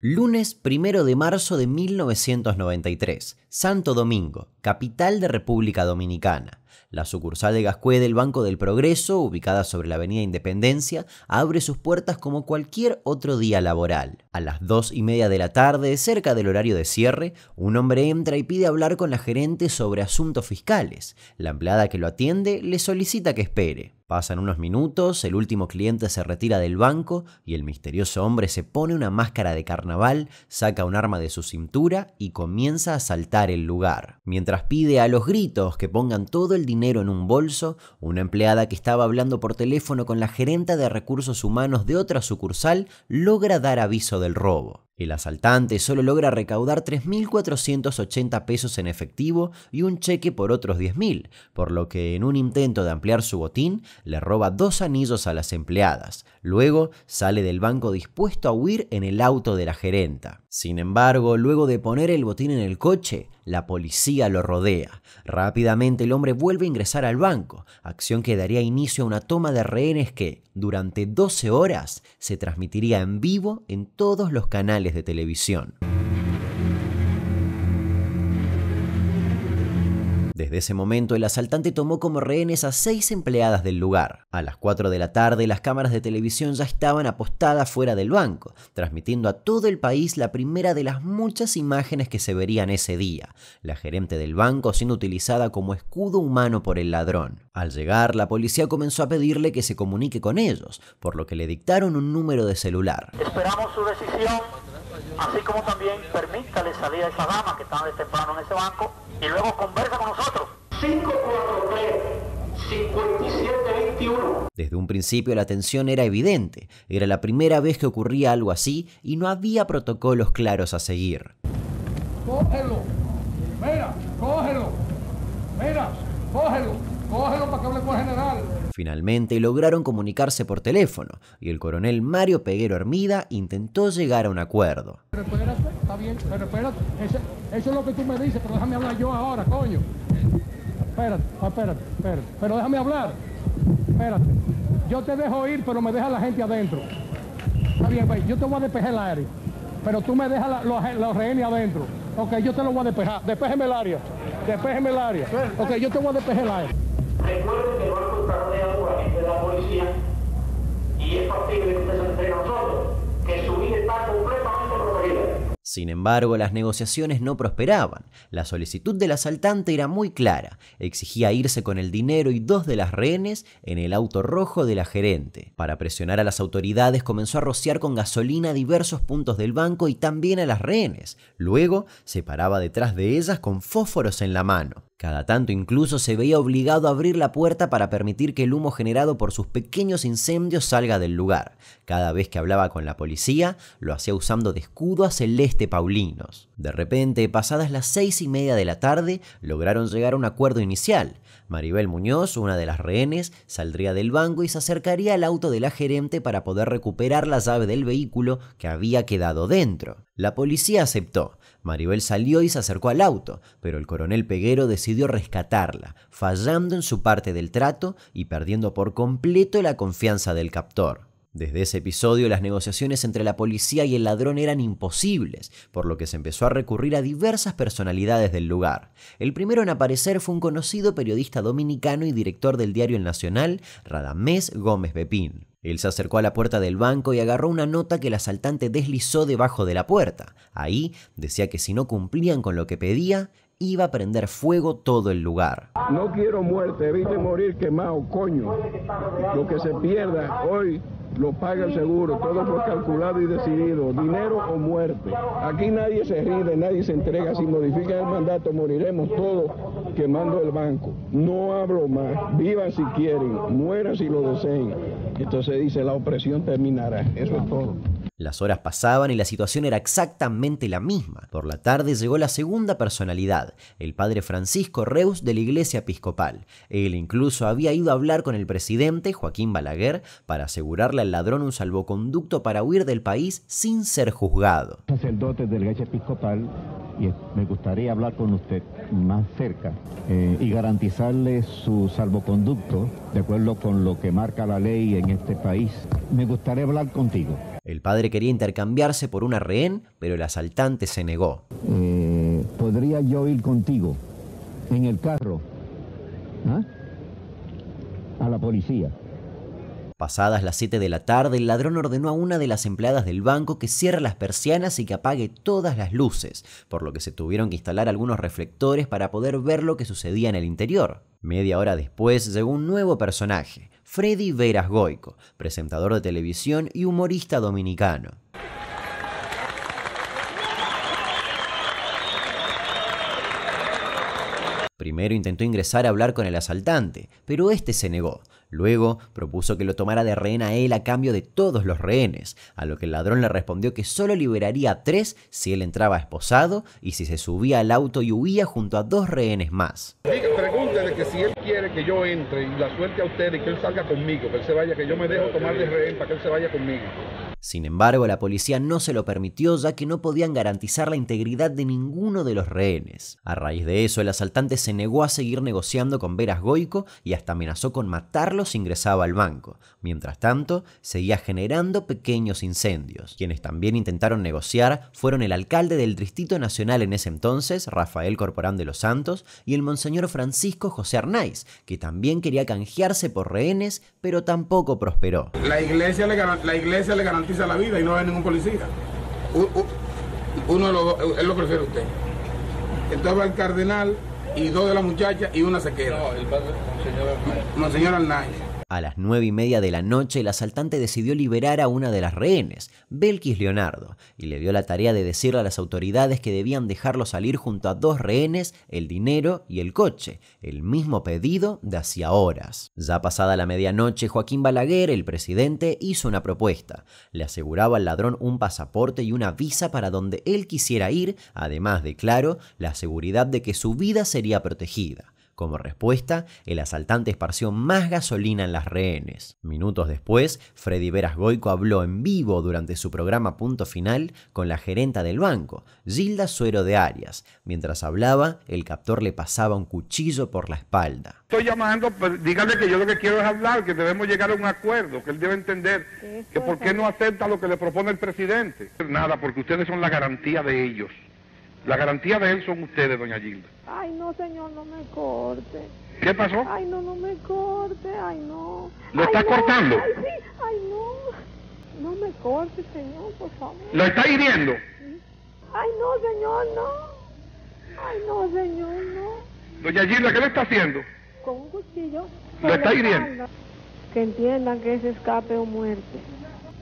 Lunes 1 de marzo de 1993, Santo Domingo capital de República Dominicana. La sucursal de Gascue del Banco del Progreso, ubicada sobre la Avenida Independencia, abre sus puertas como cualquier otro día laboral. A las dos y media de la tarde, cerca del horario de cierre, un hombre entra y pide hablar con la gerente sobre asuntos fiscales. La empleada que lo atiende le solicita que espere. Pasan unos minutos, el último cliente se retira del banco y el misterioso hombre se pone una máscara de carnaval, saca un arma de su cintura y comienza a asaltar el lugar. Mientras pide a los gritos que pongan todo el dinero en un bolso, una empleada que estaba hablando por teléfono con la gerente de recursos humanos de otra sucursal logra dar aviso del robo. El asaltante solo logra recaudar 3.480 pesos en efectivo y un cheque por otros 10.000, por lo que en un intento de ampliar su botín le roba dos anillos a las empleadas. Luego sale del banco dispuesto a huir en el auto de la gerenta. Sin embargo, luego de poner el botín en el coche, la policía lo rodea. Rápidamente el hombre vuelve a ingresar al banco, acción que daría inicio a una toma de rehenes que, durante 12 horas, se transmitiría en vivo en todos los canales de televisión. Desde ese momento, el asaltante tomó como rehenes a seis empleadas del lugar. A las 4 de la tarde, las cámaras de televisión ya estaban apostadas fuera del banco, transmitiendo a todo el país la primera de las muchas imágenes que se verían ese día, la gerente del banco siendo utilizada como escudo humano por el ladrón. Al llegar, la policía comenzó a pedirle que se comunique con ellos, por lo que le dictaron un número de celular. Esperamos su decisión así como también permítale salir a esa dama que está de temprano en ese banco y luego conversa con nosotros. 543-5721. Desde un principio la tensión era evidente, era la primera vez que ocurría algo así y no había protocolos claros a seguir. Cógelo, mira, cógelo, mira, cógelo, cógelo para que hable con el general. Finalmente lograron comunicarse por teléfono y el coronel Mario Peguero Hermida intentó llegar a un acuerdo. Pero espérate, está bien, pero espérate, eso, es lo que tú me dices, pero déjame hablar yo ahora, coño. Espérate, espérate, espérate, pero déjame hablar. Espérate, yo te dejo ir, pero me deja la gente adentro. Está bien, yo te voy a despejar el área, pero tú me dejas los, rehenes adentro. Ok, yo te lo voy a despejar. Despéjeme el área. despejeme el área. Ok, yo te voy a despejar el área. Sin embargo, las negociaciones no prosperaban. La solicitud del asaltante era muy clara. Exigía irse con el dinero y dos de las rehenes en el auto rojo de la gerente. Para presionar a las autoridades comenzó a rociar con gasolina diversos puntos del banco y también a las rehenes. Luego se paraba detrás de ellas con fósforos en la mano. Cada tanto incluso se veía obligado a abrir la puerta para permitir que el humo generado por sus pequeños incendios salga del lugar. Cada vez que hablaba con la policía, lo hacía usando de escudo a Celeste Paulinos. De repente, pasadas las seis y media de la tarde, lograron llegar a un acuerdo inicial. Maribel Muñoz, una de las rehenes, saldría del banco y se acercaría al auto de la gerente para poder recuperar la llave del vehículo que había quedado dentro. La policía aceptó. Maribel salió y se acercó al auto, pero el coronel Peguero decidió rescatarla, fallando en su parte del trato y perdiendo por completo la confianza del captor. Desde ese episodio las negociaciones entre la policía y el ladrón eran imposibles, por lo que se empezó a recurrir a diversas personalidades del lugar. El primero en aparecer fue un conocido periodista dominicano y director del diario El Nacional, Radamés Gómez Bepín. Él se acercó a la puerta del banco y agarró una nota que el asaltante deslizó debajo de la puerta. Ahí decía que si no cumplían con lo que pedía, iba a prender fuego todo el lugar. No quiero muerte, evite morir quemado, coño. Lo que se pierda hoy lo paga el seguro, todo fue calculado y decidido, dinero o muerte. Aquí nadie se rinde, nadie se entrega, si modifican el mandato moriremos todos quemando el banco. No hablo más, vivan si quieren, mueran si lo deseen. Entonces dice, la opresión terminará, eso es todo. Las horas pasaban y la situación era exactamente la misma. Por la tarde llegó la segunda personalidad, el padre Francisco Reus de la Iglesia Episcopal. Él incluso había ido a hablar con el presidente, Joaquín Balaguer, para asegurarle al ladrón un salvoconducto para huir del país sin ser juzgado. Sacerdote de la Episcopal, y me gustaría hablar con usted más cerca eh, y garantizarle su salvoconducto de acuerdo con lo que marca la ley en este país. Me gustaría hablar contigo. El padre quería intercambiarse por una rehén, pero el asaltante se negó. Eh, ¿Podría yo ir contigo en el carro ¿ah? a la policía? Pasadas las 7 de la tarde, el ladrón ordenó a una de las empleadas del banco que cierre las persianas y que apague todas las luces, por lo que se tuvieron que instalar algunos reflectores para poder ver lo que sucedía en el interior. Media hora después llegó un nuevo personaje, Freddy Veras Goico, presentador de televisión y humorista dominicano. Primero intentó ingresar a hablar con el asaltante, pero este se negó, Luego propuso que lo tomara de rehén a él a cambio de todos los rehenes, a lo que el ladrón le respondió que solo liberaría a tres si él entraba esposado y si se subía al auto y huía junto a dos rehenes más. Pregúntele que si él quiere que yo entre y la suerte a usted y que él salga conmigo, que él se vaya, que yo me dejo tomar de rehén para que él se vaya conmigo. Sin embargo, la policía no se lo permitió ya que no podían garantizar la integridad de ninguno de los rehenes. A raíz de eso, el asaltante se negó a seguir negociando con Veras Goico y hasta amenazó con matarlo ingresaba al banco. Mientras tanto, seguía generando pequeños incendios. Quienes también intentaron negociar fueron el alcalde del Distrito Nacional en ese entonces, Rafael Corporán de los Santos, y el monseñor Francisco José Arnaiz, que también quería canjearse por rehenes, pero tampoco prosperó. La iglesia le, la iglesia le garantiza la vida y no hay ningún policía. Uno lo, lo prefiere usted. Entonces el cardenal y dos de las muchachas y una se queda. No, el padre, señor Arnaiz. Monseñor Arnaiz. A las nueve y media de la noche, el asaltante decidió liberar a una de las rehenes, Belkis Leonardo, y le dio la tarea de decirle a las autoridades que debían dejarlo salir junto a dos rehenes, el dinero y el coche, el mismo pedido de hacía horas. Ya pasada la medianoche, Joaquín Balaguer, el presidente, hizo una propuesta. Le aseguraba al ladrón un pasaporte y una visa para donde él quisiera ir, además de, claro, la seguridad de que su vida sería protegida. Como respuesta, el asaltante esparció más gasolina en las rehenes. Minutos después, Freddy Veras Goico habló en vivo durante su programa Punto Final con la gerenta del banco, Gilda Suero de Arias. Mientras hablaba, el captor le pasaba un cuchillo por la espalda. Estoy llamando, pero pues, que yo lo que quiero es hablar, que debemos llegar a un acuerdo, que él debe entender que por qué no acepta lo que le propone el presidente. Nada, porque ustedes son la garantía de ellos. La garantía de él son ustedes, doña Gilda. Ay, no, señor, no me corte. ¿Qué pasó? Ay, no, no me corte, ay, no. ¿Lo está cortando? Ay, sí, ay, no. No me corte, señor, por favor. ¿Lo está hiriendo? Ay, no, señor, no. Ay, no, señor, no. Doña Gilda, ¿qué le está haciendo? Con un cuchillo. ¿Lo está hiriendo? Que entiendan que es escape o muerte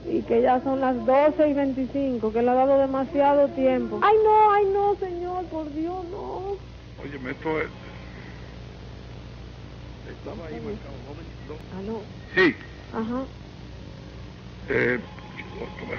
y que ya son las 12 y 25, que le ha dado demasiado tiempo. Ay, no, ay, no, señor, por Dios, no. oye esto es... Estaba ahí marcado, ¿no? Ah, sí. Ajá. Eh,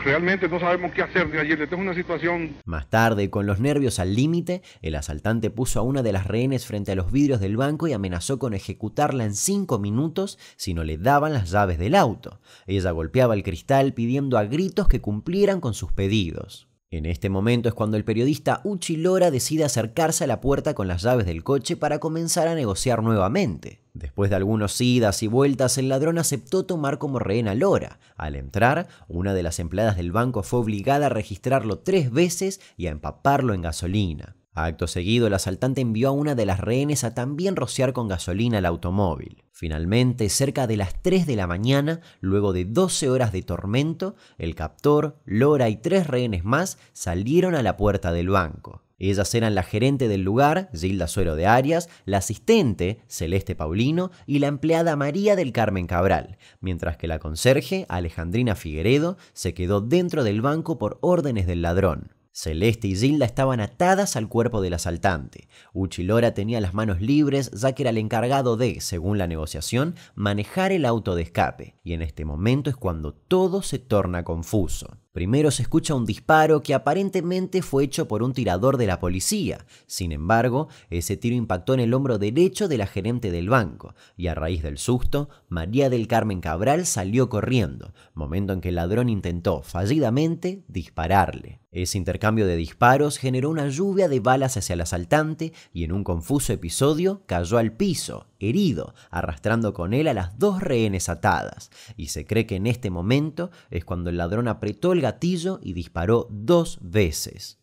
realmente no sabemos qué hacer de ayer. es una situación. Más tarde, con los nervios al límite, el asaltante puso a una de las rehenes frente a los vidrios del banco y amenazó con ejecutarla en cinco minutos si no le daban las llaves del auto. Ella golpeaba el cristal pidiendo a gritos que cumplieran con sus pedidos. En este momento es cuando el periodista Uchi Lora decide acercarse a la puerta con las llaves del coche para comenzar a negociar nuevamente. Después de algunos idas y vueltas, el ladrón aceptó tomar como rehén a Lora. Al entrar, una de las empleadas del banco fue obligada a registrarlo tres veces y a empaparlo en gasolina. Acto seguido, el asaltante envió a una de las rehenes a también rociar con gasolina el automóvil. Finalmente, cerca de las 3 de la mañana, luego de 12 horas de tormento, el captor, Lora y tres rehenes más salieron a la puerta del banco. Ellas eran la gerente del lugar, Gilda Suero de Arias, la asistente, Celeste Paulino, y la empleada María del Carmen Cabral, mientras que la conserje, Alejandrina Figueredo, se quedó dentro del banco por órdenes del ladrón. Celeste y Gilda estaban atadas al cuerpo del asaltante. Uchilora tenía las manos libres ya que era el encargado de, según la negociación, manejar el auto de escape. Y en este momento es cuando todo se torna confuso. Primero se escucha un disparo que aparentemente fue hecho por un tirador de la policía. Sin embargo, ese tiro impactó en el hombro derecho de la gerente del banco, y a raíz del susto, María del Carmen Cabral salió corriendo, momento en que el ladrón intentó fallidamente dispararle. Ese intercambio de disparos generó una lluvia de balas hacia el asaltante y en un confuso episodio cayó al piso, herido, arrastrando con él a las dos rehenes atadas, y se cree que en este momento es cuando el ladrón apretó el gatillo y disparó dos veces.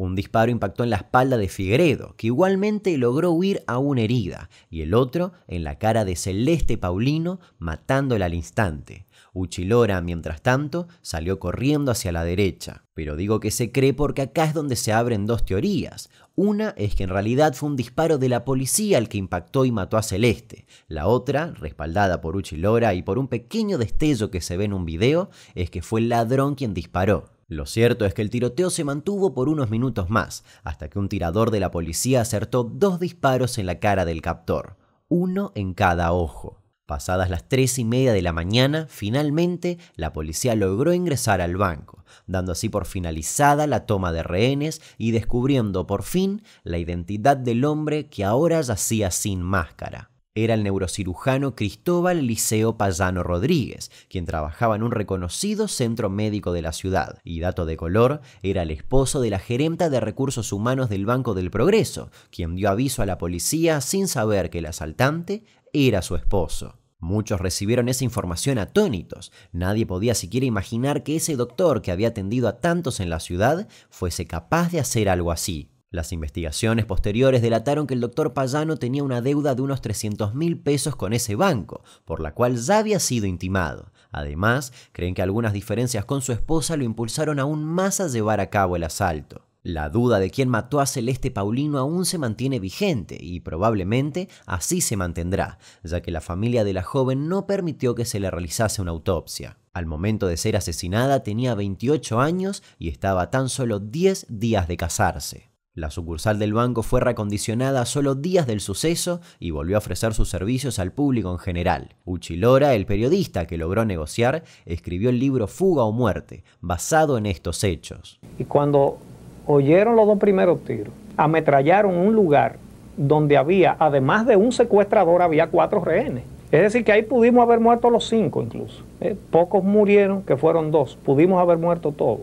Un disparo impactó en la espalda de Figueredo, que igualmente logró huir a una herida, y el otro en la cara de Celeste Paulino, matándola al instante. Uchilora, mientras tanto, salió corriendo hacia la derecha. Pero digo que se cree porque acá es donde se abren dos teorías. Una es que en realidad fue un disparo de la policía el que impactó y mató a Celeste. La otra, respaldada por Uchilora y por un pequeño destello que se ve en un video, es que fue el ladrón quien disparó. Lo cierto es que el tiroteo se mantuvo por unos minutos más, hasta que un tirador de la policía acertó dos disparos en la cara del captor, uno en cada ojo. Pasadas las tres y media de la mañana, finalmente la policía logró ingresar al banco, dando así por finalizada la toma de rehenes y descubriendo por fin la identidad del hombre que ahora yacía sin máscara era el neurocirujano Cristóbal Liceo Payano Rodríguez, quien trabajaba en un reconocido centro médico de la ciudad. Y dato de color, era el esposo de la gerenta de recursos humanos del Banco del Progreso, quien dio aviso a la policía sin saber que el asaltante era su esposo. Muchos recibieron esa información atónitos. Nadie podía siquiera imaginar que ese doctor que había atendido a tantos en la ciudad fuese capaz de hacer algo así. Las investigaciones posteriores delataron que el doctor Payano tenía una deuda de unos 300 mil pesos con ese banco, por la cual ya había sido intimado. Además, creen que algunas diferencias con su esposa lo impulsaron aún más a llevar a cabo el asalto. La duda de quién mató a Celeste Paulino aún se mantiene vigente y probablemente así se mantendrá, ya que la familia de la joven no permitió que se le realizase una autopsia. Al momento de ser asesinada tenía 28 años y estaba tan solo 10 días de casarse. La sucursal del banco fue recondicionada solo días del suceso y volvió a ofrecer sus servicios al público en general. Uchilora, el periodista que logró negociar, escribió el libro Fuga o Muerte, basado en estos hechos. Y cuando oyeron los dos primeros tiros, ametrallaron un lugar donde había, además de un secuestrador, había cuatro rehenes. Es decir, que ahí pudimos haber muerto los cinco incluso. Eh, pocos murieron, que fueron dos. Pudimos haber muerto todos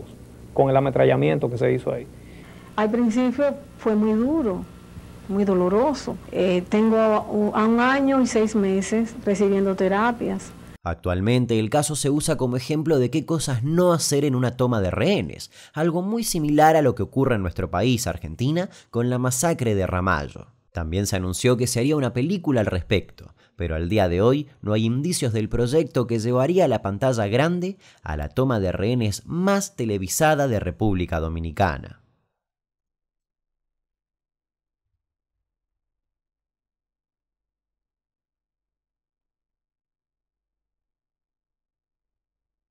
con el ametrallamiento que se hizo ahí al principio fue muy duro, muy doloroso. Eh, tengo a un año y seis meses recibiendo terapias. Actualmente el caso se usa como ejemplo de qué cosas no hacer en una toma de rehenes, algo muy similar a lo que ocurre en nuestro país, Argentina, con la masacre de Ramallo. También se anunció que se haría una película al respecto, pero al día de hoy no hay indicios del proyecto que llevaría a la pantalla grande a la toma de rehenes más televisada de República Dominicana.